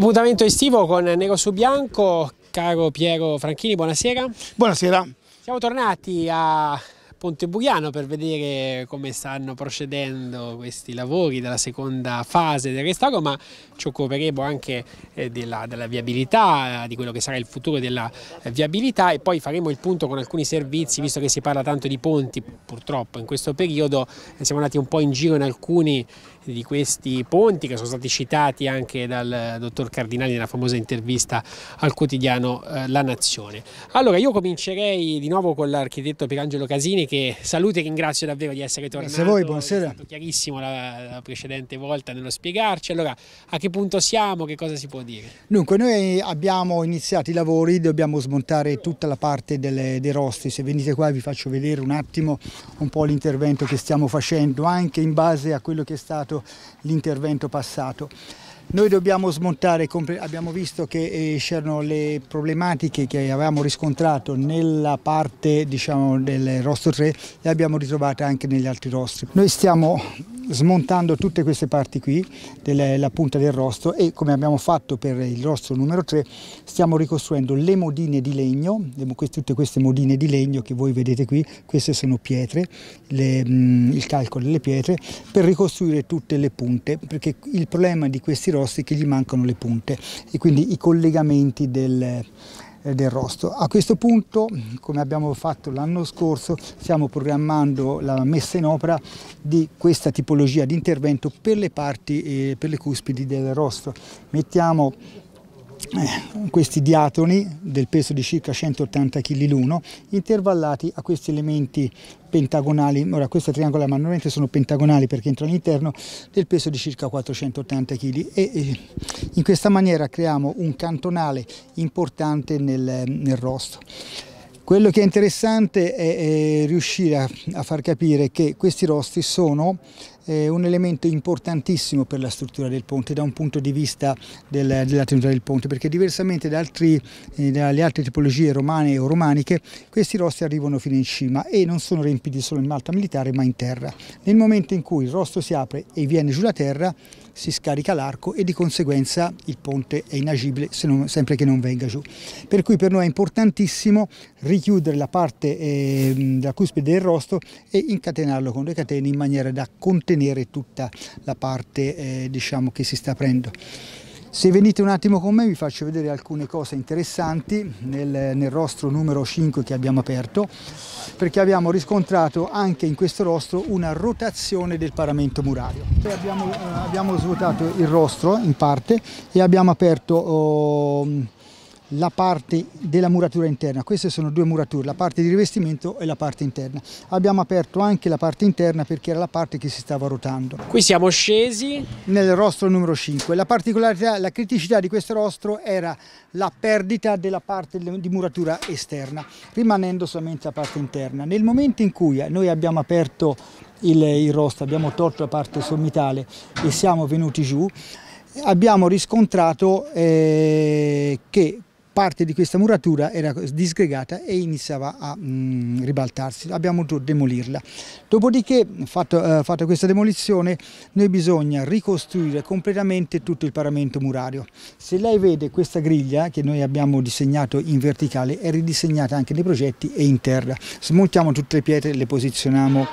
appuntamento estivo con Nero su Bianco. Caro Piero Franchini, buonasera. Buonasera. Siamo tornati a Ponte Bugiano per vedere come stanno procedendo questi lavori della seconda fase del restauro, ma ci occuperemo anche eh, della, della, viabilità, di quello che sarà il futuro della eh, viabilità e poi faremo il punto con alcuni servizi, visto che si parla tanto di ponti, purtroppo in questo periodo eh, siamo andati un po' in giro in alcuni molti di questi ponti che sono stati citati anche dal eh, dottor Cardinali nella famosa intervista al quotidiano eh, La Nazione. Allora io comincerei di nuovo con l'architetto Pierangelo Casini che saluto e ringrazio davvero di essere tornato. Grazie a voi, buonasera. È stato chiarissimo la, la precedente volta nello spiegarci. Allora a che punto siamo, che cosa si può dire? Dunque noi abbiamo iniziato i lavori, dobbiamo smontare tutta la parte delle, dei rosti, se venite qua vi faccio vedere un attimo un po' l'intervento che stiamo facendo anche in base a quello che è stato l'intervento passato. Noi dobbiamo smontare, abbiamo visto che eh, c'erano le problematiche che avevamo riscontrato nella parte diciamo, del rostro 3 e le abbiamo ritrovate anche negli altri rostri. Noi stiamo smontando tutte queste parti qui, della punta del rostro e come abbiamo fatto per il rostro numero 3 stiamo ricostruendo le modine di legno, tutte queste modine di legno che voi vedete qui, queste sono pietre, le, mm, il calcolo delle pietre, per ricostruire tutte le punte perché il problema di questi rostri rossi che gli mancano le punte e quindi i collegamenti del, eh, del rosto. A questo punto, come abbiamo fatto l'anno scorso, stiamo programmando la messa in opera di questa tipologia di intervento per le parti, e per le cuspidi del rostro. Mettiamo eh, questi diatoni del peso di circa 180 kg l'uno intervallati a questi elementi pentagonali, ora questa triangola ma normalmente sono pentagonali perché entrano all'interno del peso di circa 480 kg e, e in questa maniera creiamo un cantonale importante nel, nel rosto. Quello che è interessante è, è riuscire a, a, far capire che questi rosti sono eh, un elemento importantissimo per la struttura del ponte da un punto di vista del, della tenuta del ponte, perché diversamente da altri, eh, dalle altre tipologie romane o romaniche questi rosti arrivano fino in cima e non sono riempiti solo in malta militare ma in terra. Nel momento in cui il rosto si apre e viene giù la terra si scarica l'arco e di conseguenza il ponte è inagibile se non, sempre che non venga giù. Per cui per noi è importantissimo richiudere la parte eh, della cuspide del rosto e incatenarlo con due catene in maniera da contenere tutta la parte eh, diciamo, che si sta aprendo. Se venite un attimo con me vi faccio vedere alcune cose interessanti nel, nel, rostro numero 5 che abbiamo aperto perché abbiamo riscontrato anche in questo rostro una rotazione del paramento murario. Cioè abbiamo, eh, abbiamo svuotato il rostro in parte e abbiamo aperto... Oh, la parte della muratura interna, queste sono due murature, la parte di rivestimento e la parte interna. Abbiamo aperto anche la parte interna perché era la parte che si stava rotando. Qui siamo scesi nel rostro numero 5. La particolarità, la criticità di questo rostro era la perdita della parte di muratura esterna, rimanendo solamente la parte interna. Nel momento in cui noi abbiamo aperto il, il rostro, abbiamo tolto la parte sommitale e siamo venuti giù, abbiamo riscontrato eh, che parte di questa muratura era disgregata e iniziava a mh, mm, ribaltarsi, abbiamo dovuto demolirla. Dopodiché, fatto, eh, fatta questa demolizione, noi bisogna ricostruire completamente tutto il paramento murario. Se lei vede questa griglia che noi abbiamo disegnato in verticale è ridisegnata anche nei progetti e in terra. Smontiamo tutte le pietre, le posizioniamo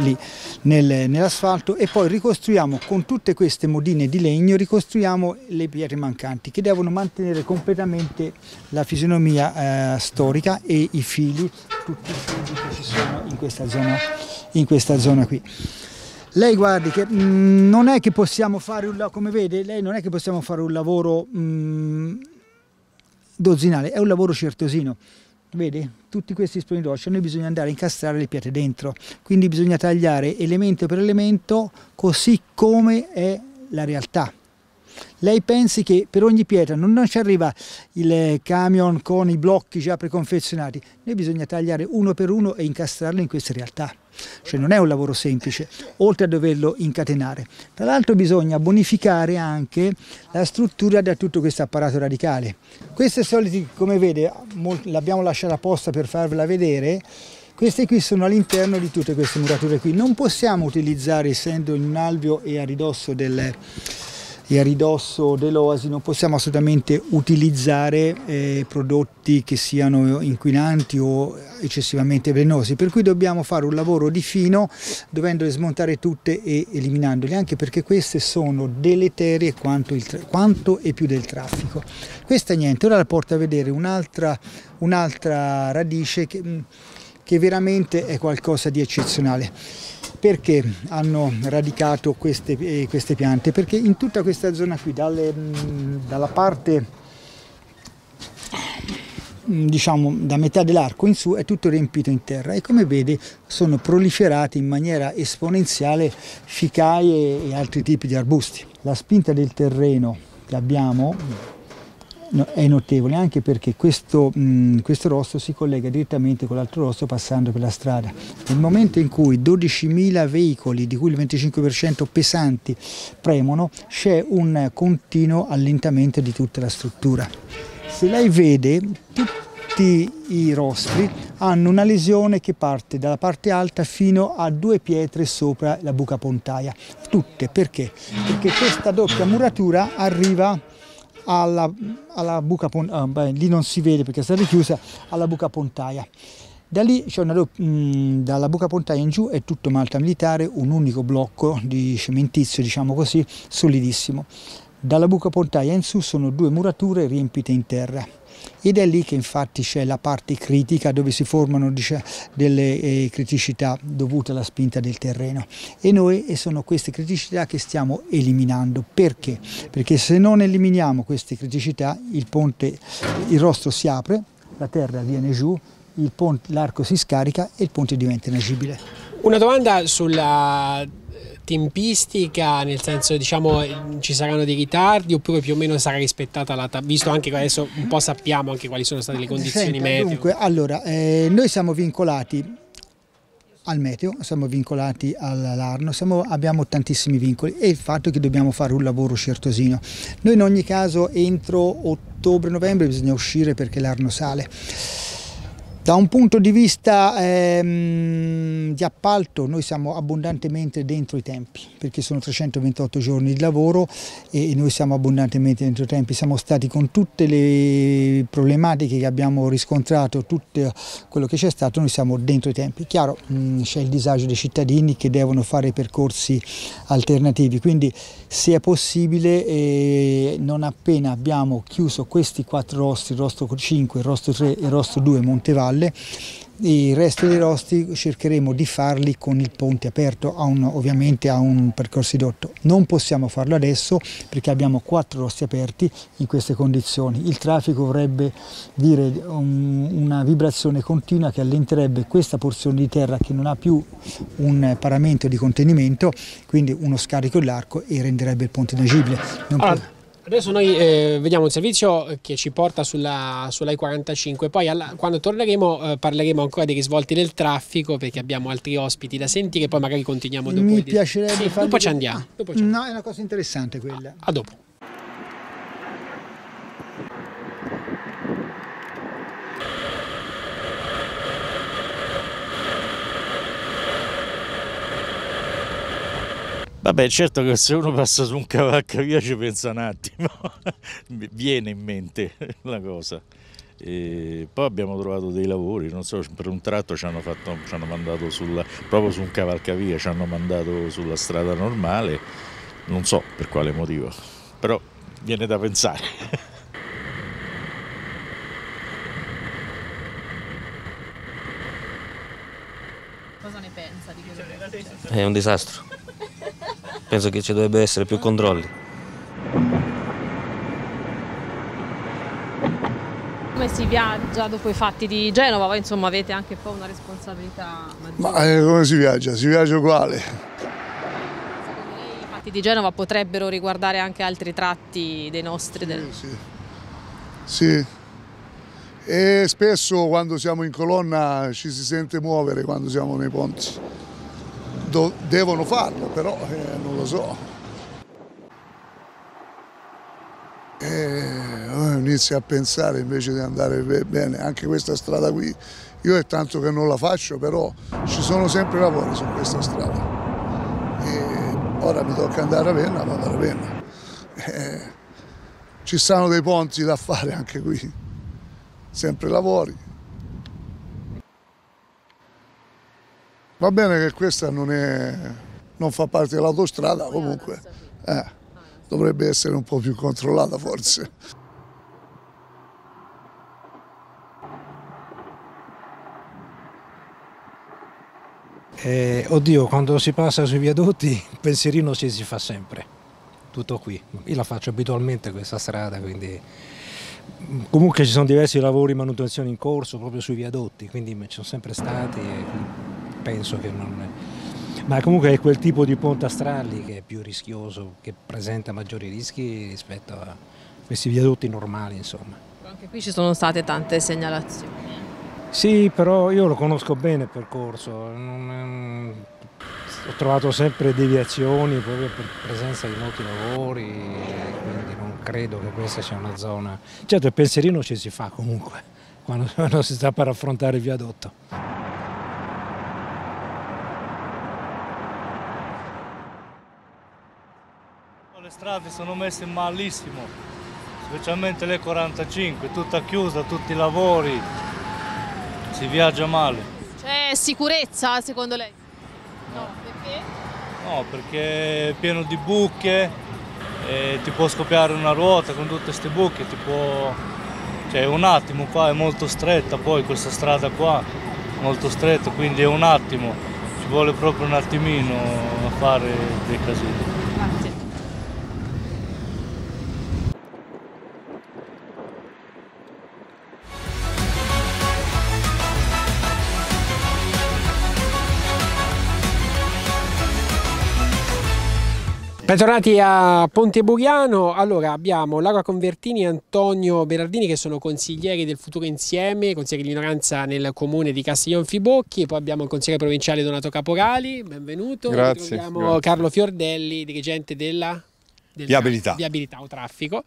lì nel, nell'asfalto e poi ricostruiamo con tutte queste modine di legno, ricostruiamo le pietre mancanti che devono mantenere completamente la fisionomia eh, storica e i fili, tutti i fili che ci sono in questa zona, in questa zona qui. Lei guardi che mh, mm, non è che possiamo fare un come vede, lei non è che possiamo fare un lavoro mh, mm, dozzinale, è un lavoro certosino. Vede? Tutti questi sproni d'occhio, noi bisogna andare a incastrare le piatte dentro, quindi bisogna tagliare elemento per elemento così come è la realtà. Lei pensi che per ogni pietra non, non ci arriva il camion con i blocchi già preconfezionati, noi bisogna tagliare uno per uno e incastrarli in queste realtà. Cioè non è un lavoro semplice, oltre a doverlo incatenare. Tra l'altro bisogna bonificare anche la struttura da tutto questo apparato radicale. Queste soliti, come vede, l'abbiamo lasciata apposta per farvela vedere, queste qui sono all'interno di tutte queste murature qui. Non possiamo utilizzare, essendo in un alveo e a ridosso del, e a ridosso dell'oasi non possiamo assolutamente utilizzare eh, prodotti che siano inquinanti o eccessivamente velenosi, per cui dobbiamo fare un lavoro di fino dovendole smontare tutte e eliminandole, anche perché queste sono deleterie quanto, quanto e più del traffico. Questa è niente, ora la porta a vedere un'altra un radice che, che veramente è qualcosa di eccezionale. Perché hanno radicato queste, eh, queste piante? Perché in tutta questa zona qui, dalle, mm, dalla parte mm, diciamo da metà dell'arco in su è tutto riempito in terra e come vede sono proliferati in maniera esponenziale ficaie e altri tipi di arbusti. La spinta del terreno che abbiamo è notevole anche perché questo, mh, questo rosso si collega direttamente con l'altro rosso passando per la strada. Nel momento in cui 12.000 veicoli, di cui il 25% pesanti, premono, c'è un continuo allentamento di tutta la struttura. Se lei vede, tutti i rostri hanno una lesione che parte dalla parte alta fino a due pietre sopra la buca pontaia. Tutte, perché? Perché questa doppia muratura arriva alla, alla buca ah, beh, lì non si vede perché è stata richiusa alla buca pontaia da lì c'è una mh, mm, dalla buca pontaia in giù è tutto malta militare un unico blocco di cementizio diciamo così solidissimo dalla buca pontaia in su sono due murature riempite in terra ed è lì che infatti c'è la parte critica dove si formano dice, delle eh, criticità dovute alla spinta del terreno e noi e sono queste criticità che stiamo eliminando. Perché? Perché se non eliminiamo queste criticità il ponte, il rostro si apre, la terra viene giù, l'arco si scarica e il ponte diventa inagibile. Una domanda sulla tempistica, nel senso diciamo ci saranno dei ritardi oppure più o meno sarà rispettata la tabella, visto anche che adesso un po' sappiamo anche quali sono state le condizioni Senta, meteo. Dunque, allora, eh, noi siamo vincolati al meteo, siamo vincolati all'ARNO, siamo, abbiamo tantissimi vincoli e il fatto è che dobbiamo fare un lavoro certosino. Noi in ogni caso entro ottobre-novembre bisogna uscire perché l'ARNO sale da un punto di vista ehm, di appalto noi siamo abbondantemente dentro i tempi perché sono 328 giorni di lavoro e noi siamo abbondantemente dentro i tempi, siamo stati con tutte le problematiche che abbiamo riscontrato, tutto quello che c'è stato, noi siamo dentro i tempi. Chiaro mm, c'è il disagio dei cittadini che devono fare percorsi alternativi, quindi se è possibile eh, non appena abbiamo chiuso questi quattro rosti, il rosto 5, il rosto 3 e il rosto 2 Montevallo, valle il resto dei rosti cercheremo di farli con il ponte aperto a un, ovviamente a un percorso ridotto non possiamo farlo adesso perché abbiamo quattro rosti aperti in queste condizioni il traffico vorrebbe dire un, una vibrazione continua che allenterebbe questa porzione di terra che non ha più un paramento di contenimento quindi uno scarico dell'arco e renderebbe il ponte inagibile non ah. Adesso noi eh, vediamo un servizio che ci porta sulla, sulla I-45, poi alla, quando torneremo eh, parleremo ancora dei risvolti del traffico perché abbiamo altri ospiti da sentire, poi magari continuiamo dopo. Mi piacerebbe sì, farvi... Dopo ci andiamo. Ah, dopo ci andiamo. No, è una cosa interessante quella. a, a dopo. Vabbè, certo che se uno passa su un cavalca via ci pensa un attimo, viene in mente la cosa. E poi abbiamo trovato dei lavori, non so, per un tratto ci hanno, fatto, ci hanno mandato sulla, proprio su un cavalcavia, ci hanno mandato sulla strada normale, non so per quale motivo, però viene da pensare. Cosa ne pensa di quello che È un disastro penso che ci dovrebbe essere più controlli. Come si viaggia dopo i fatti di Genova? Voi insomma avete anche un po' una responsabilità maggiore. Ma eh, come si viaggia? Si viaggia uguale. i fatti di Genova potrebbero riguardare anche altri tratti dei nostri? Sì, del... sì. sì. E spesso quando siamo in colonna ci si sente muovere quando siamo nei ponti do, devono farlo, però eh, non lo so. E eh, eh, inizio a pensare invece di andare bene anche questa strada qui. Io è tanto che non la faccio, però ci sono sempre lavori su questa strada. E eh, ora mi tocca andare a Ravenna, vado a Ravenna. E ci sono dei ponti da fare anche qui, sempre lavori. Va bene che questa non, è, non fa parte dell'autostrada, comunque eh, dovrebbe essere un po' più controllata forse. Eh, oddio, quando si passa sui viadotti il pensierino si, si fa sempre, tutto qui. Io la faccio abitualmente questa strada, quindi comunque ci sono diversi lavori di manutenzione in corso proprio sui viadotti, quindi ci sono sempre stati. E penso che non... Ma comunque è quel tipo di ponte a stralli che è più rischioso, che presenta maggiori rischi rispetto a questi viadotti normali, insomma. Anche qui ci sono state tante segnalazioni. Eh. Sì, però io lo conosco bene il percorso, non, ho trovato sempre deviazioni proprio per presenza di molti lavori, quindi non credo che questa sia una zona... Certo, il pensierino ci si fa comunque quando si sta per affrontare il viadotto. strade sono messe malissimo, specialmente le 45, tutta chiusa, tutti i lavori, si viaggia male. C'è sicurezza secondo lei? No, perché? No, perché è pieno di buche, ti può scoppiare una ruota con tutte queste buche, ti può... cioè un attimo qua è molto stretta poi questa strada qua, molto stretta, quindi è un attimo, ci vuole proprio un attimino a fare dei casini. Bentornati a Ponte Buriano, allora abbiamo Laura Convertini e Antonio Berardini che sono consiglieri del Futuro Insieme, consiglieri di minoranza nel comune di Castiglione Fibocchi, poi abbiamo il consigliere provinciale Donato Caporali, benvenuto, grazie, grazie. Carlo Fiordelli, dirigente della, della viabilità. viabilità o traffico.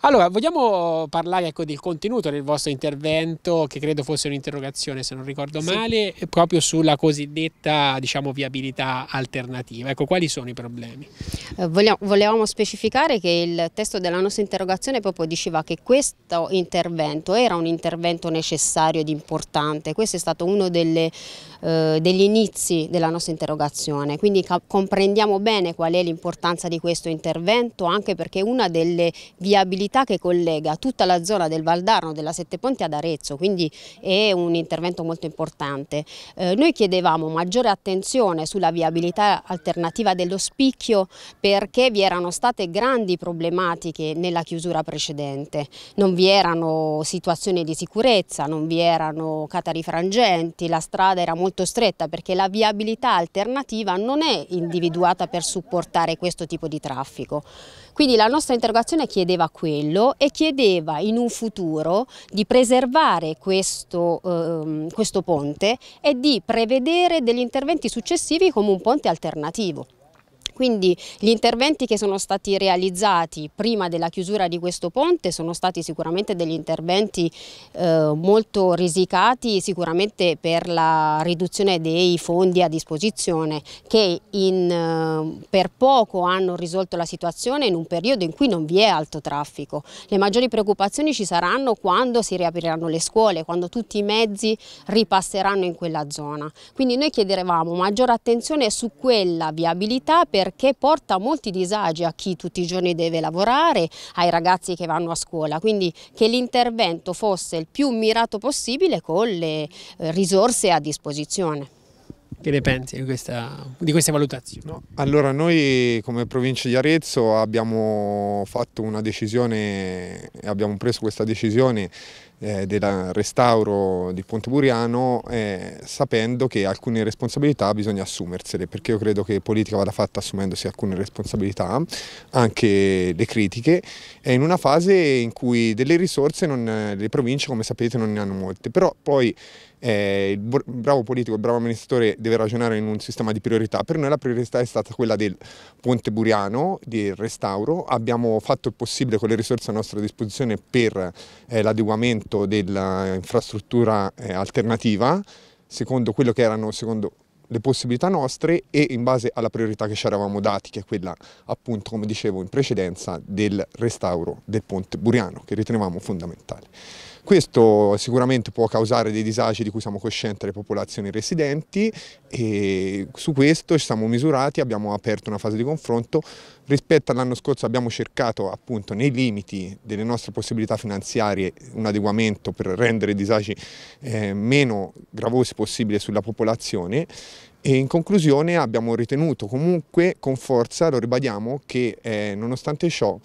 Allora, vogliamo parlare ecco, del contenuto del vostro intervento, che credo fosse un'interrogazione, se non ricordo sì. male, proprio sulla cosiddetta diciamo, viabilità alternativa. Ecco, quali sono i problemi? Eh, vogliamo, volevamo specificare che il testo della nostra interrogazione proprio diceva che questo intervento era un intervento necessario ed importante. Questo è stato uno delle, eh, degli inizi della nostra interrogazione, quindi comprendiamo bene qual è l'importanza di questo intervento, anche perché una delle viabilità viabilità che collega tutta la zona del Valdarno, della Sette Ponti ad Arezzo, quindi è un intervento molto importante. Eh, noi chiedevamo maggiore attenzione sulla viabilità alternativa dello spicchio perché vi erano state grandi problematiche nella chiusura precedente. Non vi erano situazioni di sicurezza, non vi erano catari frangenti, la strada era molto stretta perché la viabilità alternativa non è individuata per supportare questo tipo di traffico. Quindi la nostra interrogazione chiedeva quello e chiedeva in un futuro di preservare questo, ehm, questo ponte e di prevedere degli interventi successivi come un ponte alternativo. Quindi gli interventi che sono stati realizzati prima della chiusura di questo ponte sono stati sicuramente degli interventi eh, molto risicati, sicuramente per la riduzione dei fondi a disposizione che in, eh, per poco hanno risolto la situazione in un periodo in cui non vi è alto traffico. Le maggiori preoccupazioni ci saranno quando si riapriranno le scuole, quando tutti i mezzi ripasseranno in quella zona. Quindi noi chiederevamo maggiore attenzione su quella viabilità per perché porta molti disagi a chi tutti i giorni deve lavorare, ai ragazzi che vanno a scuola, quindi che l'intervento fosse il più mirato possibile con le eh, risorse a disposizione. Che ne pensi di, questa, di queste valutazioni? No. Allora noi come provincia di Arezzo abbiamo fatto una decisione, abbiamo preso questa decisione eh, del restauro di Ponte Buriano eh, sapendo che alcune responsabilità bisogna assumersele perché io credo che politica vada fatta assumendosi alcune responsabilità, anche le critiche, è in una fase in cui delle risorse non, le province come sapete non ne hanno molte, però poi eh, il bravo politico, il bravo amministratore deve ragionare in un sistema di priorità. Per noi la priorità è stata quella del ponte buriano, del restauro. Abbiamo fatto il possibile con le risorse a nostra disposizione per eh, l'adeguamento dell'infrastruttura eh, alternativa, secondo quello che erano, secondo le possibilità nostre e in base alla priorità che ci eravamo dati, che è quella appunto, come dicevo in precedenza, del restauro del ponte buriano, che ritenevamo fondamentale. Questo sicuramente può causare dei disagi di cui siamo coscienti alle popolazioni residenti e su questo ci siamo misurati, abbiamo aperto una fase di confronto. Rispetto all'anno scorso abbiamo cercato appunto nei limiti delle nostre possibilità finanziarie un adeguamento per rendere i disagi eh, meno gravosi possibile sulla popolazione e in conclusione abbiamo ritenuto comunque con forza, lo ribadiamo, che eh, nonostante ciò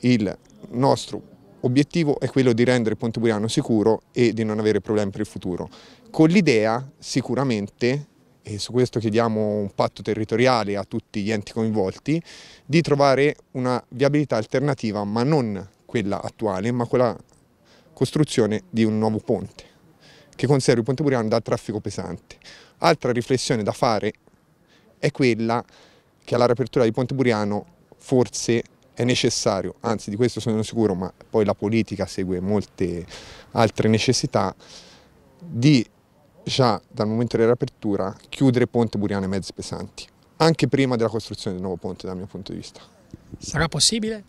il nostro obiettivo è quello di rendere Ponte Buriano sicuro e di non avere problemi per il futuro. Con l'idea sicuramente, e su questo chiediamo un patto territoriale a tutti gli enti coinvolti, di trovare una viabilità alternativa, ma non quella attuale, ma quella costruzione di un nuovo ponte che conservi Ponte Buriano dal traffico pesante. Altra riflessione da fare è quella che alla riapertura di Ponte Buriano forse è necessario, anzi di questo sono sicuro, ma poi la politica segue molte altre necessità, di già dal momento dell'apertura chiudere Ponte Buriano e mezzi pesanti, anche prima della costruzione del nuovo ponte dal mio punto di vista. Sarà possibile?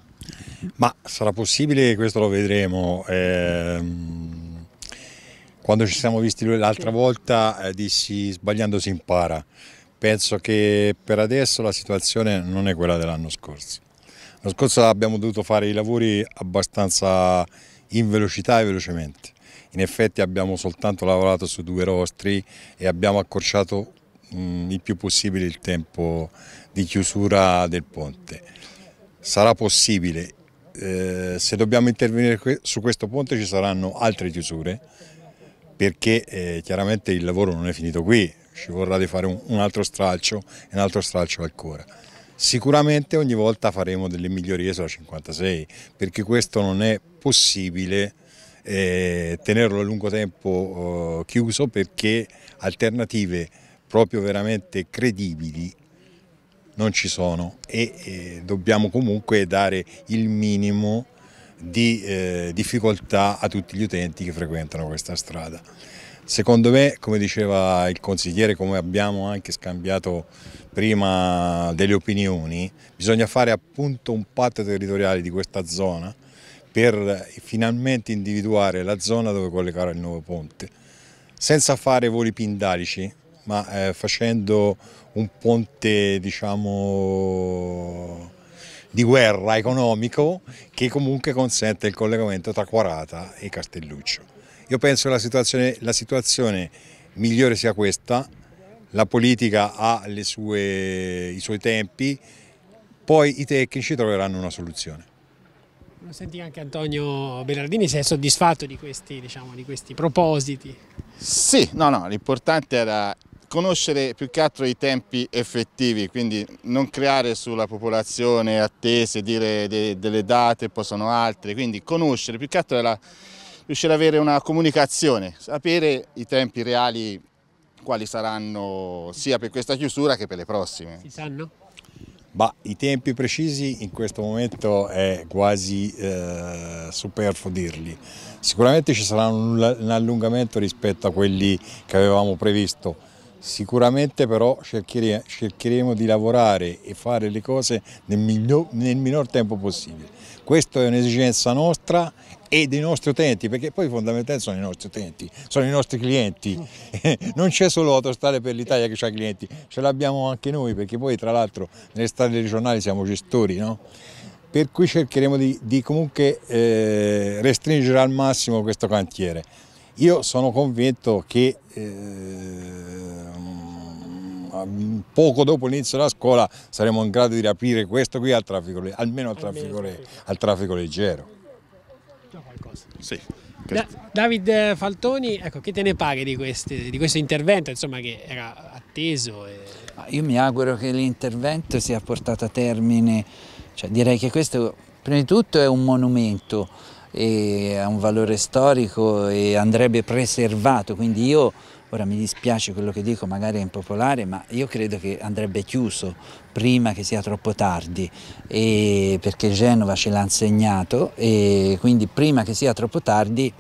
Ma sarà possibile, questo lo vedremo. Eh, quando ci siamo visti l'altra volta eh, dissi sbagliando si impara. Penso che per adesso la situazione non è quella dell'anno scorso. L'anno scorso abbiamo dovuto fare i lavori abbastanza in velocità e velocemente. In effetti abbiamo soltanto lavorato su due rostri e abbiamo accorciato mh, mm, il più possibile il tempo di chiusura del ponte. Sarà possibile, eh, se dobbiamo intervenire su questo ponte ci saranno altre chiusure perché eh, chiaramente il lavoro non è finito qui, ci vorrà di fare un, un altro stralcio e un altro stralcio ancora. Sicuramente ogni volta faremo delle migliorie sulla 56 perché questo non è possibile eh, tenerlo a lungo tempo eh, chiuso perché alternative proprio veramente credibili non ci sono e eh, dobbiamo comunque dare il minimo di eh, difficoltà a tutti gli utenti che frequentano questa strada. Secondo me, come diceva il consigliere, come abbiamo anche scambiato prima delle opinioni, bisogna fare appunto un patto territoriale di questa zona per finalmente individuare la zona dove collegare il nuovo ponte, senza fare voli pindarici, ma eh, facendo un ponte diciamo di guerra economico che comunque consente il collegamento tra Quarata e Castelluccio. Io penso che la situazione, la situazione migliore sia questa, la politica ha sue, i suoi tempi, poi i tecnici troveranno una soluzione. Senti anche Antonio Berardini, sei soddisfatto di questi, diciamo, di questi propositi? Sì, no, no, l'importante era conoscere più che altro i tempi effettivi, quindi non creare sulla popolazione attese, dire de, delle date, poi sono altre, quindi conoscere più che altro la riuscire ad avere una comunicazione, sapere i tempi reali quali saranno sia per questa chiusura che per le prossime. Si sanno? Bah, I tempi precisi in questo momento è quasi eh, superfluo dirli. Sicuramente ci sarà un, un allungamento rispetto a quelli che avevamo previsto. Sicuramente però cerchere, cercheremo di lavorare e fare le cose nel, miglior, nel minor tempo possibile. Questa è un'esigenza nostra e dei nostri utenti, perché poi fondamentalmente sono i nostri utenti, sono i nostri clienti. Non c'è solo Autostrade per l'Italia che ha clienti, ce l'abbiamo anche noi, perché poi tra l'altro nelle strade regionali siamo gestori, no? Per cui cercheremo di, di comunque eh, restringere al massimo questo cantiere. Io sono convinto che eh, poco dopo l'inizio della scuola saremo in grado di aprire questo qui al traffico, almeno al traffico, al traffico leggero. Da qualcosa. Sì. Da, David Faltoni, ecco, che te ne paghi di, queste, di questo intervento insomma, che era atteso? E... Io mi auguro che l'intervento sia portato a termine, cioè, direi che questo prima di tutto è un monumento, ha un valore storico e andrebbe preservato, quindi io Ora mi dispiace quello che dico, magari è impopolare, ma io credo che andrebbe chiuso prima che sia troppo tardi, perché Genova ce l'ha insegnato e quindi prima che sia troppo tardi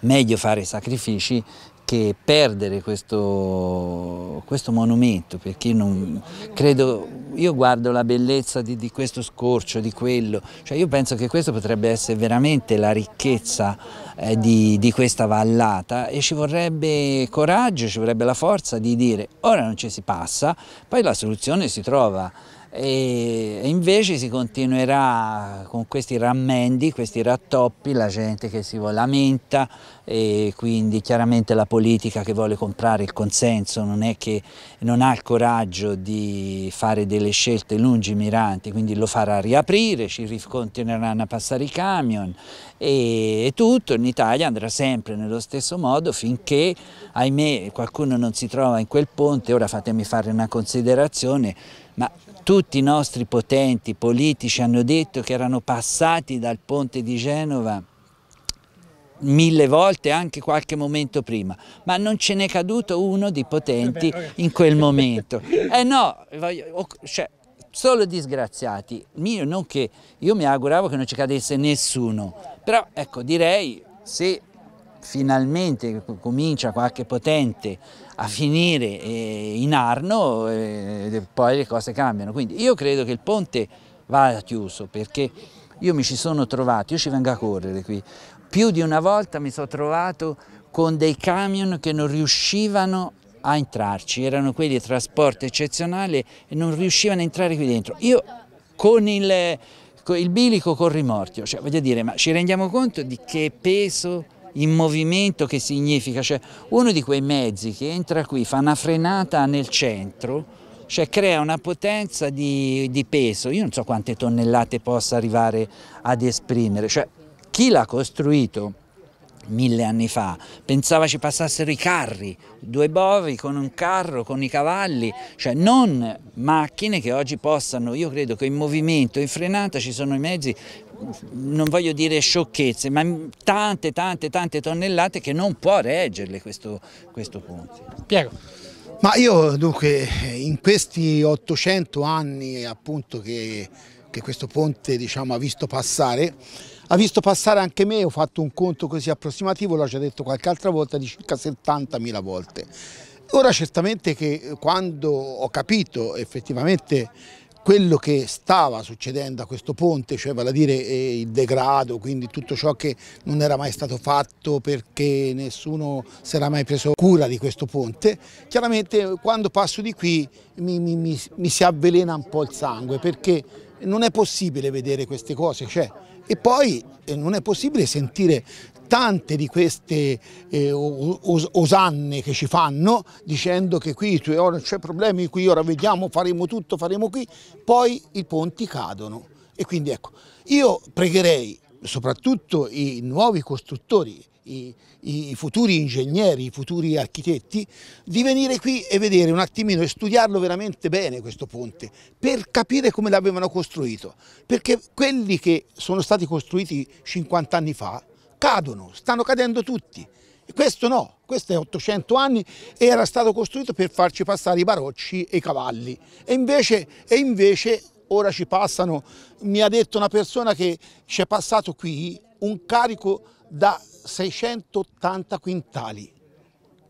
meglio fare sacrifici che perdere questo, questo monumento, perché non, credo, io guardo la bellezza di, di questo scorcio, di quello, cioè io penso che questo potrebbe essere veramente la ricchezza eh, di, di, questa vallata e ci vorrebbe coraggio, ci vorrebbe la forza di dire ora non ci si passa, poi la soluzione si trova e invece si continuerà con questi rammendi, questi rattoppi, la gente che si lamenta e quindi chiaramente la politica che vuole comprare il consenso non è che non ha il coraggio di fare delle scelte lungimiranti, quindi lo farà riaprire, ci continueranno a passare i camion e tutto in Italia andrà sempre nello stesso modo finché ahimè qualcuno non si trova in quel ponte, ora fatemi fare una considerazione, ma tutti i nostri potenti politici hanno detto che erano passati dal ponte di Genova mille volte anche qualche momento prima, ma non ce n'è caduto uno di potenti in quel momento. Eh no, voglio, cioè, solo disgraziati. Mio, non che io mi auguravo che non ci cadesse nessuno, però ecco direi se finalmente comincia qualche potente a finire eh, in Arno eh, e poi le cose cambiano. Quindi io credo che il ponte vada chiuso perché io mi ci sono trovato, io ci vengo a correre qui, più di una volta mi sono trovato con dei camion che non riuscivano a entrarci, erano quelli di trasporto eccezionale e non riuscivano a entrare qui dentro. Io con il, con il bilico corrimorchio, cioè voglio dire, ma ci rendiamo conto di che peso in movimento che significa, cioè uno di quei mezzi che entra qui, fa una frenata nel centro, cioè crea una potenza di, di peso, io non so quante tonnellate possa arrivare ad esprimere, cioè chi l'ha costruito mille anni fa, pensava ci passassero i carri, due bovi con un carro, con i cavalli, cioè non macchine che oggi possano, io credo che in movimento, in frenata ci sono i mezzi, non voglio dire sciocchezze, ma tante tante tante tonnellate che non può reggerle questo, questo ponte. Piego. Ma io dunque in questi 800 anni appunto che, che questo ponte diciamo, ha visto passare, ha visto passare anche me, ho fatto un conto così approssimativo, l'ho già detto qualche altra volta, di circa 70.000 volte. Ora certamente che eh, quando ho capito effettivamente quello che stava succedendo a questo ponte, cioè vale a dire eh, il degrado, quindi tutto ciò che non era mai stato fatto perché nessuno si era mai preso cura di questo ponte, chiaramente eh, quando passo di qui mi, mi, mi, mi si avvelena un po' il sangue perché non è possibile vedere queste cose, cioè e poi eh, non è possibile sentire tante di queste eh, os osanne che ci fanno dicendo che qui c'è problemi, qui ora vediamo, faremo tutto, faremo qui, poi i ponti cadono. E quindi ecco, io pregherei soprattutto i nuovi costruttori i, i, futuri ingegneri, i futuri architetti, di venire qui e vedere un attimino e studiarlo veramente bene questo ponte, per capire come l'avevano costruito, perché quelli che sono stati costruiti 50 anni fa cadono, stanno cadendo tutti. E questo no, questo è 800 anni e era stato costruito per farci passare i barocci e i cavalli. E invece, e invece ora ci passano, mi ha detto una persona che ci è passato qui un carico da 680 quintali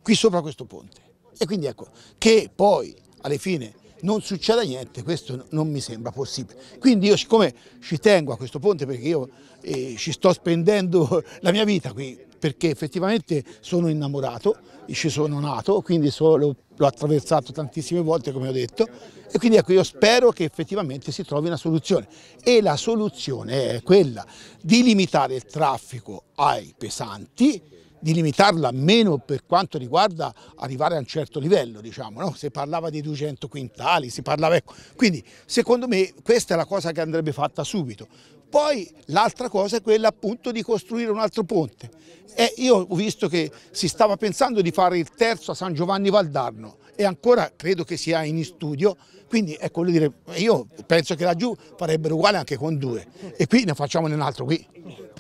qui sopra questo ponte. E quindi ecco, che poi alla fine non succeda niente, questo non mi sembra possibile. Quindi io siccome ci tengo a questo ponte perché io eh, ci sto spendendo la mia vita qui, perché effettivamente sono innamorato, ci sono nato, quindi l'ho attraversato tantissime volte come ho detto e quindi ecco io spero che effettivamente si trovi una soluzione e la soluzione è quella di limitare il traffico ai pesanti di limitarla meno per quanto riguarda arrivare a un certo livello, diciamo, no? si parlava di 200 quintali, si parlava... Ecco. Quindi secondo me questa è la cosa che andrebbe fatta subito. Poi l'altra cosa è quella appunto di costruire un altro ponte. E io ho visto che si stava pensando di fare il terzo a San Giovanni Valdarno e ancora credo che sia in studio, quindi è ecco, dire, io penso che laggiù farebbero uguale anche con due e qui ne facciamone un altro qui.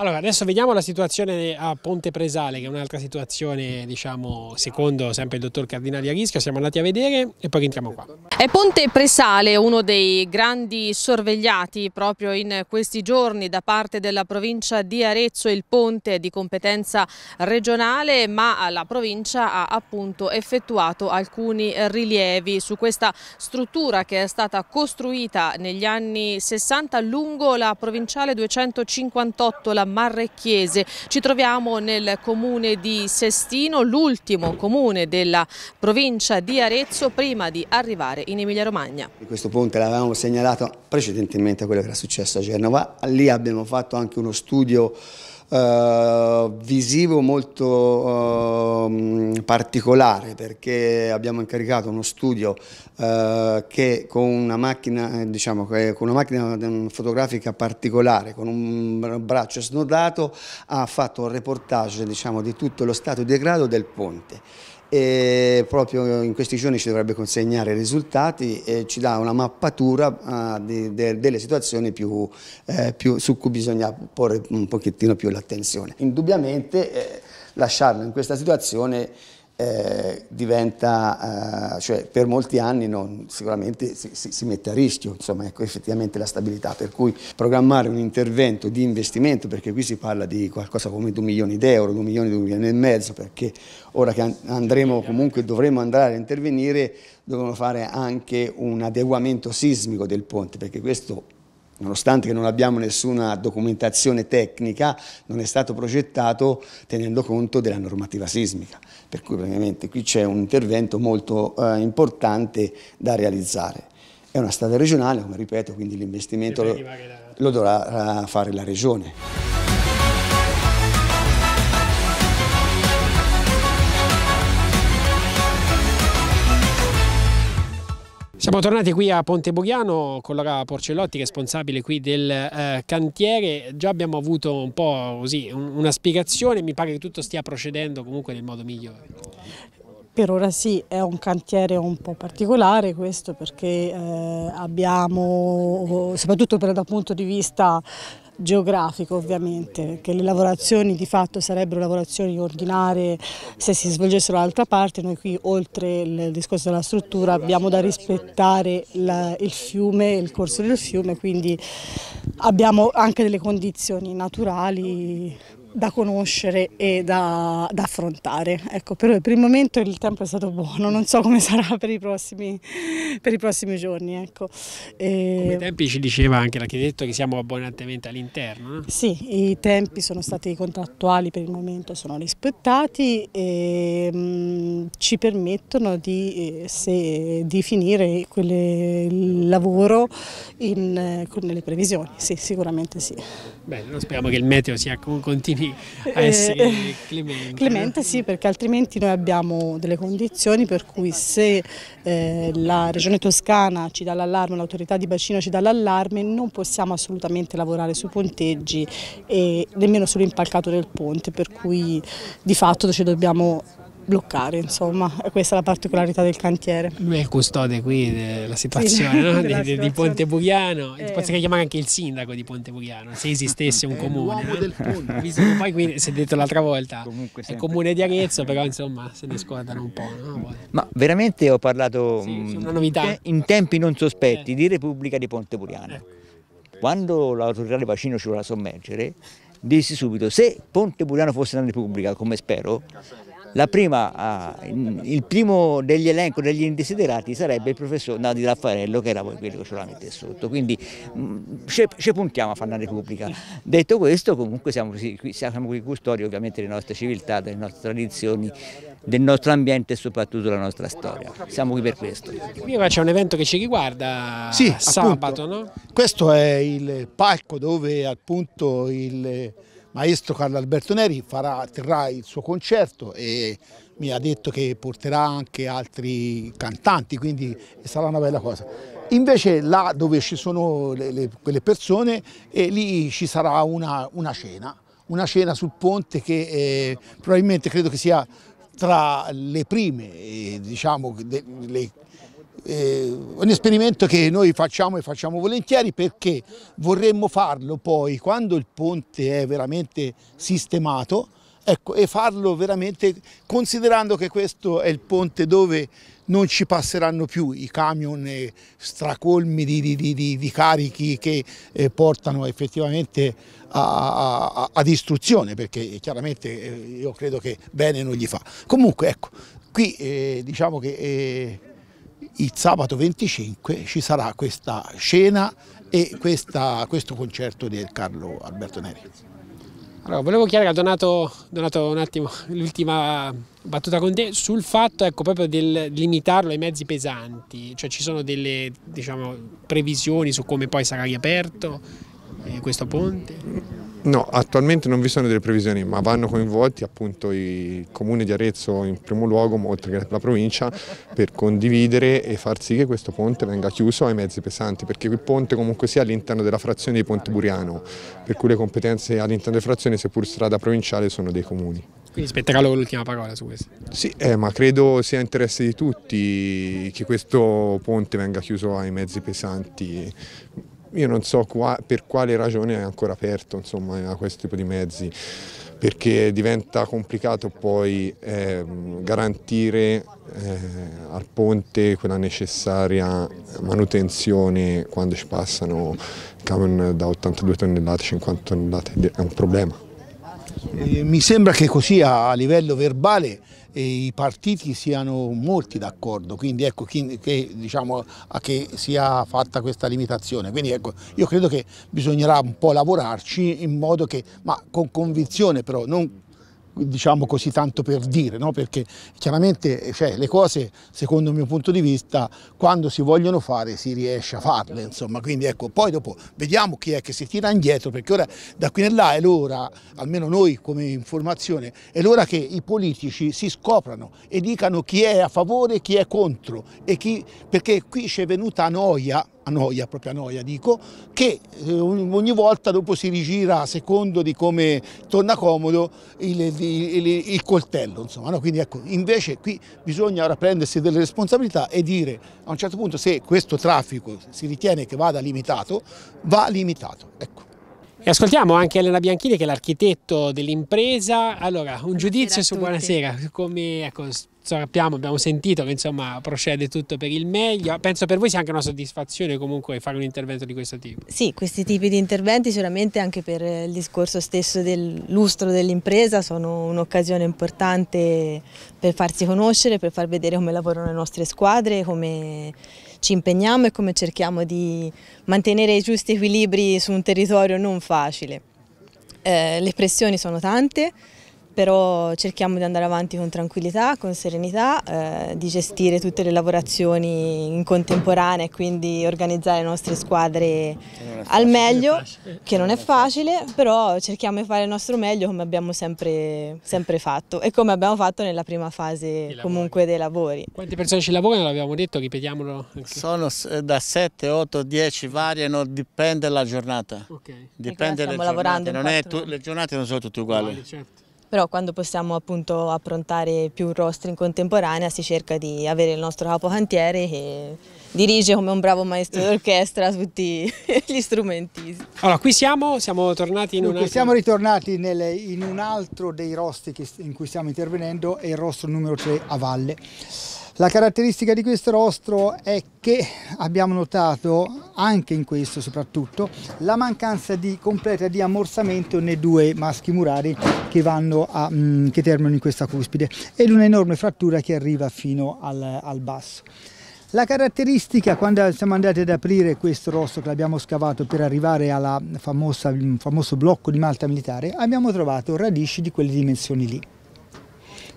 Allora, adesso vediamo la situazione a Ponte Presale, che è un'altra situazione, diciamo, secondo sempre il dottor Cardinali a rischio. Siamo andati a vedere e poi rientriamo qua. È Ponte Presale uno dei grandi sorvegliati proprio in questi giorni da parte della provincia di Arezzo. Il ponte è di competenza regionale, ma la provincia ha appunto effettuato alcuni rilievi su questa struttura che è stata costruita negli anni 60 lungo la provinciale 258 La Marrecchiese. Ci troviamo nel comune di Sestino, l'ultimo comune della provincia di Arezzo prima di arrivare in Emilia Romagna. In Questo ponte l'avevamo segnalato precedentemente a quello che era successo a Genova, lì abbiamo fatto anche uno studio eh, visivo molto uh, particolare perché abbiamo incaricato uno studio uh, che con una macchina, eh, diciamo, con una macchina ehm, fotografica particolare, con un braccio snodato, ha fatto un reportage diciamo, di tutto lo stato di degrado del ponte e proprio in questi giorni ci dovrebbe consegnare i risultati e ci dà una mappatura uh, di, de, delle situazioni più, eh, più, su cui bisogna porre un pochettino più l'attenzione. Indubbiamente eh, lasciarlo in questa situazione eh, diventa, eh, cioè per molti anni non, sicuramente si, si, si, mette a rischio insomma, ecco, effettivamente la stabilità, per cui programmare un intervento di investimento, perché qui si parla di qualcosa come 2 milioni di euro, 2 milioni, 2 milioni e mezzo, perché ora che andremo comunque dovremo andare a intervenire, dovremo fare anche un adeguamento sismico del ponte, perché questo nonostante non abbiamo nessuna documentazione tecnica, non è stato progettato tenendo conto della normativa sismica. Per cui praticamente qui c'è un intervento molto eh, importante da realizzare. È una strada regionale, come ripeto, quindi l'investimento lo, lo dovrà eh, fare la regione. Siamo tornati qui a Ponte Bughiano con Laura Porcellotti che è responsabile qui del eh, cantiere, già abbiamo avuto un po' così una spiegazione, mi pare che tutto stia procedendo comunque nel modo migliore. Per ora sì, è un cantiere un po' particolare questo perché eh, abbiamo, soprattutto per, dal punto di vista geografico ovviamente, che le lavorazioni di fatto sarebbero lavorazioni ordinarie se si svolgessero dall'altra parte, noi qui oltre il discorso della struttura abbiamo da rispettare la, il fiume, il corso del fiume, quindi abbiamo anche delle condizioni naturali da conoscere e da, da affrontare. Ecco, per, per, il momento il tempo è stato buono, non so come sarà per i prossimi, per i prossimi giorni. Ecco. E... Come tempi ci diceva anche l'architetto che siamo abbondantemente all'interno. No? Sì, i tempi sono stati contrattuali per il momento, sono rispettati e mh, ci permettono di, eh, se, di finire quelle, il lavoro in, eh, con le previsioni, sì, sicuramente sì. Bene, speriamo che il meteo sia continuo lì a essere eh, clemente. Clemente sì, perché altrimenti noi abbiamo delle condizioni per cui se eh, la Regione Toscana ci dà l'allarme, l'autorità di bacino ci dà l'allarme, non possiamo assolutamente lavorare sui ponteggi e nemmeno sull'impalcato del ponte, per cui di fatto ci dobbiamo bloccare, insomma, questa è la particolarità del cantiere. Lui è il custode qui della situazione, sì, no? della di, situazione. di, Ponte Bugliano, eh. posso chiamare anche il sindaco di Ponte Bugliano, se esistesse un eh, comune. Eh, del Ponte. Visto poi qui si è detto l'altra volta, Comunque è comune di Arezzo, però insomma se ne scordano un po'. No? Ma veramente ho parlato sì, mh, mm, in tempi non sospetti eh. di Repubblica di Ponte Bugliano. Eh. Ecco. Quando l'autorità di bacino ci voleva sommergere, dissi subito se Ponte Bugliano fosse una repubblica, come spero, Prima, ah, il primo degli elenco degli indesiderati sarebbe il professor Nadi Raffarello che era poi quello che ce la mette sotto, quindi mm, ci puntiamo a fare una repubblica. Detto questo comunque siamo, siamo qui custodi ovviamente delle nostre civiltà, delle nostre tradizioni, del nostro ambiente e soprattutto della nostra storia. Siamo qui per questo. Qui c'è un evento che ci riguarda sì, sabato, appunto, no? Questo è il palco dove appunto il maestro Carlo Alberto Neri farà, terrà il suo concerto e mi ha detto che porterà anche altri cantanti, quindi sarà una bella cosa. Invece là dove ci sono le, le, quelle persone, eh, lì ci sarà una, una, cena, una cena sul ponte che eh, probabilmente credo che sia tra le prime, eh, diciamo, de, le, eh, un esperimento che noi facciamo e facciamo volentieri perché vorremmo farlo poi quando il ponte è veramente sistemato ecco, e farlo veramente considerando che questo è il ponte dove non ci passeranno più i camion stracolmi di, di, di, di carichi che eh, portano effettivamente a, a, a, distruzione perché chiaramente eh, io credo che bene non gli fa. Comunque ecco, qui eh, diciamo che eh, il sabato 25 ci sarà questa scena e questa, questo concerto del Carlo Alberto Neri. Allora, volevo chiarire, Donato, Donato un attimo, l'ultima battuta con te sul fatto ecco, proprio del limitarlo ai mezzi pesanti, cioè ci sono delle diciamo, previsioni su come poi sarà riaperto eh, questo ponte? No, attualmente non vi sono delle previsioni, ma vanno coinvolti appunto il comune di Arezzo in primo luogo, oltre che la provincia, per condividere e far sì che questo ponte venga chiuso ai mezzi pesanti, perché il ponte comunque sia all'interno della frazione di Ponte Buriano, per cui le competenze all'interno delle frazioni, seppur strada provinciale, sono dei comuni. Quindi spetterà loro l'ultima parola su questo. Sì, eh, ma credo sia interesse di tutti che questo ponte venga chiuso ai mezzi pesanti, io non so qua, per quale ragione è ancora aperto insomma, a questo tipo di mezzi, perché diventa complicato poi eh, garantire eh, al ponte quella necessaria manutenzione quando ci passano camion da 82 tonnellate, 50 tonnellate, è un problema. Eh, mi sembra che così a livello verbale i partiti siano molti d'accordo, quindi ecco che, diciamo, che, sia fatta questa limitazione. Quindi ecco, io credo che bisognerà un po' lavorarci in modo che, ma con convinzione però, non diciamo così tanto per dire, no? perché chiaramente cioè, le cose secondo il mio punto di vista quando si vogliono fare si riesce a farle, insomma, quindi ecco, poi dopo vediamo chi è che si tira indietro, perché ora da qui in là è l'ora, almeno noi come informazione, è l'ora che i politici si scoprano e dicano chi è a favore e chi è contro, chi, perché qui c'è venuta noia a noia, proprio a noia dico, che eh, ogni volta dopo si rigira a secondo di come torna comodo il, il, il, il coltello, insomma, no? quindi ecco, invece qui bisogna ora prendersi delle responsabilità e dire a un certo punto se questo traffico si ritiene che vada limitato, va limitato, ecco. E ascoltiamo anche Elena Bianchini che è l'architetto dell'impresa. Allora, un buonasera giudizio su buonasera, come ecco, sappiamo, abbiamo sentito che insomma procede tutto per il meglio. Penso per voi sia anche una soddisfazione comunque fare un intervento di questo tipo. Sì, questi tipi di interventi sicuramente anche per il discorso stesso del lustro dell'impresa sono un'occasione importante per farsi conoscere, per far vedere come lavorano le nostre squadre, come ci impegniamo e come cerchiamo di mantenere i giusti equilibri su un territorio non facile. Eh, le pressioni sono tante, però cerchiamo di andare avanti con tranquillità, con serenità, eh, di gestire tutte le lavorazioni in contemporanea e quindi organizzare le nostre squadre al meglio, che non è facile, però cerchiamo di fare il nostro meglio come abbiamo sempre, sempre fatto e come abbiamo fatto nella prima fase comunque dei lavori. Quante persone ci lavorano? L'abbiamo detto, ripetiamolo. Anche. Sono eh, da 7, 8, 10, variano, dipende dalla giornata. Okay. Dipende dalle giornate, non è tu, le giornate non sono tutte uguali. Vale, certo però quando possiamo appunto approntare più rostri in contemporanea si cerca di avere il nostro capo capocantiere che dirige come un bravo maestro d'orchestra tutti gli strumenti. Allora qui siamo, siamo tornati in un altro... Siamo ritornati nel, in un altro dei rostri in cui stiamo intervenendo, è il rostro numero 3 a valle. La caratteristica di questo rostro è che abbiamo notato, anche in questo soprattutto, la mancanza di completa di ammorsamento nei due maschi murari che, a, mm, che terminano in questa cuspide ed un'enorme frattura che arriva fino al, al basso. La caratteristica quando siamo andati ad aprire questo rosso che abbiamo scavato per arrivare al famoso blocco di malta militare abbiamo trovato radici di quelle dimensioni lì.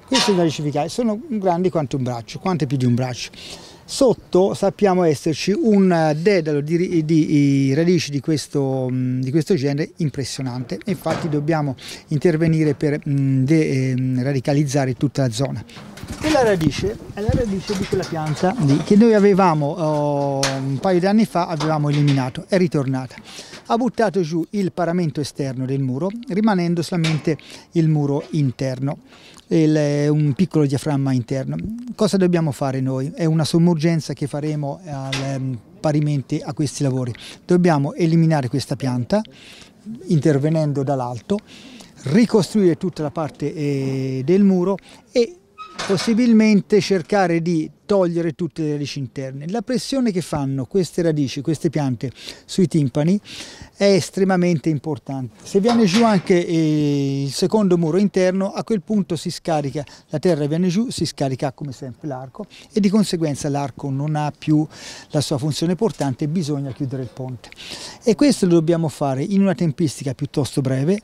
Questi sono i radici sono grandi quanto un braccio, quanto più di un braccio. Sotto sappiamo esserci un eh, dedalo di, di radici di questo, mm, di questo, genere impressionante, infatti dobbiamo intervenire per mm, deradicalizzare ehm, tutta la zona e la radice è la radice di quella pianta lì che noi avevamo oh, un paio di anni fa avevamo eliminato è ritornata ha buttato giù il paramento esterno del muro rimanendo solamente il muro interno il, un piccolo diaframma interno cosa dobbiamo fare noi è una sommorgenza che faremo al, ehm, parimenti a questi lavori dobbiamo eliminare questa pianta intervenendo dall'alto ricostruire tutta la parte eh, del muro e possibilmente cercare di togliere tutte le radici interne. La pressione che fanno queste radici, queste piante sui timpani è estremamente importante. Se viene giù anche eh, il secondo muro interno, a quel punto si scarica, la terra viene giù, si scarica come sempre l'arco e di conseguenza l'arco non ha più la sua funzione portante e bisogna chiudere il ponte. E questo lo dobbiamo fare in una tempistica piuttosto breve,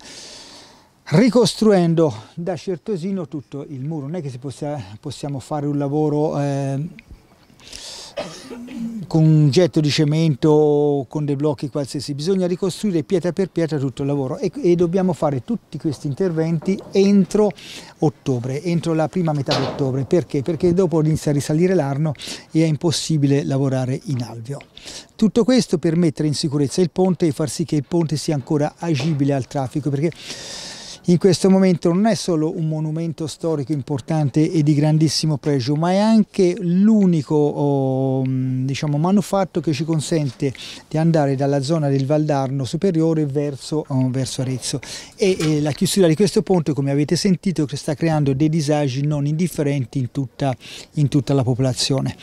ricostruendo da Certosino tutto il muro. Non è che si possa, possiamo fare un lavoro eh, con un getto di cemento o con dei blocchi qualsiasi, bisogna ricostruire pietra per pietra tutto il lavoro e, e, dobbiamo fare tutti questi interventi entro ottobre, entro la prima metà di ottobre, perché? Perché dopo inizia a risalire l'arno e è impossibile lavorare in alveo. Tutto questo per mettere in sicurezza il ponte e far sì che il ponte sia ancora agibile al traffico, perché in questo momento non è solo un monumento storico importante e di grandissimo pregio, ma è anche l'unico oh, mm, diciamo, manufatto che ci consente di andare dalla zona del Valdarno superiore verso, oh, verso Arezzo. E, eh, la chiusura di questo ponte, come avete sentito, sta creando dei disagi non indifferenti in tutta, in tutta la popolazione.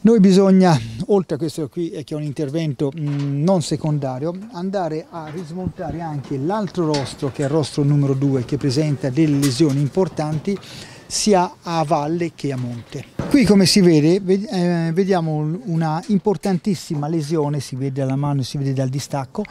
Noi bisogna, oltre a questo qui eh, che è un intervento mm, non secondario, andare a rismontare anche l'altro rostro che è il rostro numero 2 che presenta delle lesioni importanti sia a valle che a monte. Qui come si vede eh, vediamo una importantissima lesione, si vede alla mano, e si vede dal distacco,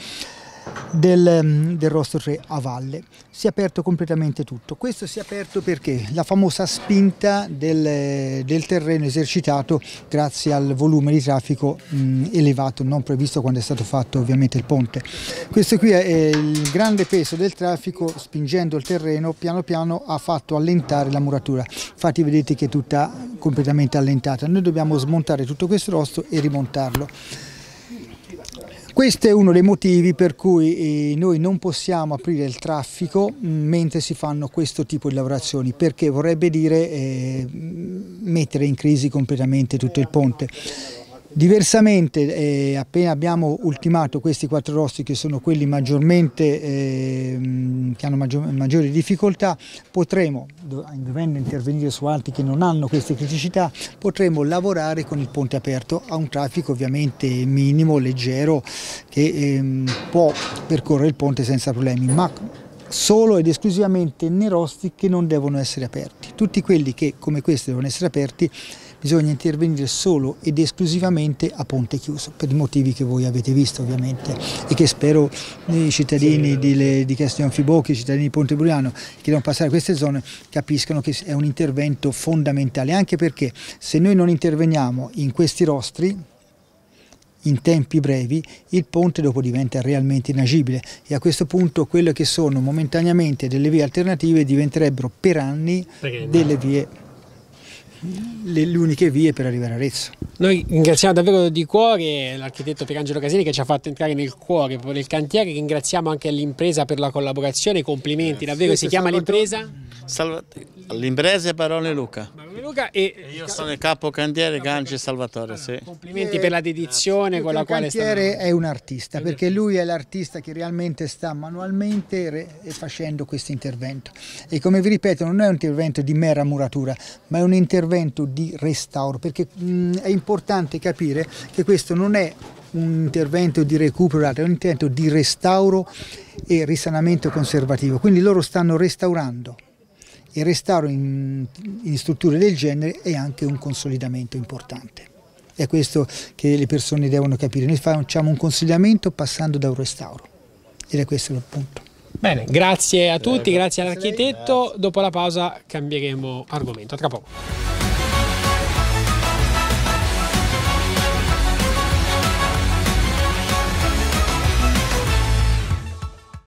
del, mm, del rostro 3 a valle. Si è aperto completamente tutto. Questo si è aperto perché la famosa spinta del, del terreno esercitato grazie al volume di traffico mh, mm, elevato non previsto quando è stato fatto ovviamente il ponte. Questo qui è il grande peso del traffico spingendo il terreno piano piano ha fatto allentare la muratura. Infatti vedete che è tutta completamente allentata. Noi dobbiamo smontare tutto questo rostro e rimontarlo. Questo è uno dei motivi per cui eh, noi non possiamo aprire il traffico mm, mentre si fanno questo tipo di lavorazioni, perché vorrebbe dire eh, mettere in crisi completamente tutto il ponte. Diversamente, eh, appena abbiamo ultimato questi quattro rossi che sono quelli maggiormente, eh, che hanno maggior, maggiori difficoltà, potremo, dovendo intervenire su altri che non hanno queste criticità, potremo lavorare con il ponte aperto a un traffico ovviamente minimo, leggero, che eh, può percorrere il ponte senza problemi, ma solo ed esclusivamente nei rossi che non devono essere aperti. Tutti quelli che come questi devono essere aperti bisogna intervenire solo ed esclusivamente a ponte chiuso, per i motivi che voi avete visto ovviamente e che spero i cittadini di, le, di Castiglionfibocchi, i cittadini di Ponte Bruliano che devono passare a queste zone capiscano che è un intervento fondamentale, anche perché se noi non interveniamo in questi rostri in tempi brevi il ponte dopo diventa realmente inagibile e a questo punto quelle che sono momentaneamente delle vie alternative diventerebbero per anni delle vie le, le, uniche vie per arrivare a Arezzo. Noi ringraziamo davvero di cuore l'architetto Pierangelo Casini che ci ha fatto entrare nel cuore proprio nel cantiere, ringraziamo anche l'impresa per la collaborazione, complimenti, davvero sì, si chiama l'impresa? Salvatore L'imprese Barone Luca. Barone Luca e, e io sono il capocantiere Gange Salvatore. sì. Complimenti per la dedizione eh, con la quale... Il cantiere è un artista perché lui è l'artista che realmente sta manualmente facendo questo intervento e come vi ripeto non è un intervento di mera muratura ma è un intervento di restauro perché mm, è importante capire che questo non è un intervento di recupero, è un intervento di restauro e risanamento conservativo, quindi loro stanno restaurando il restauro in, in strutture del genere è anche un consolidamento importante è questo che le persone devono capire. Noi facciamo un consolidamento passando da un restauro ed è questo il punto. Bene, grazie a tutti, grazie all'architetto. Dopo la pausa cambieremo argomento. A tra poco.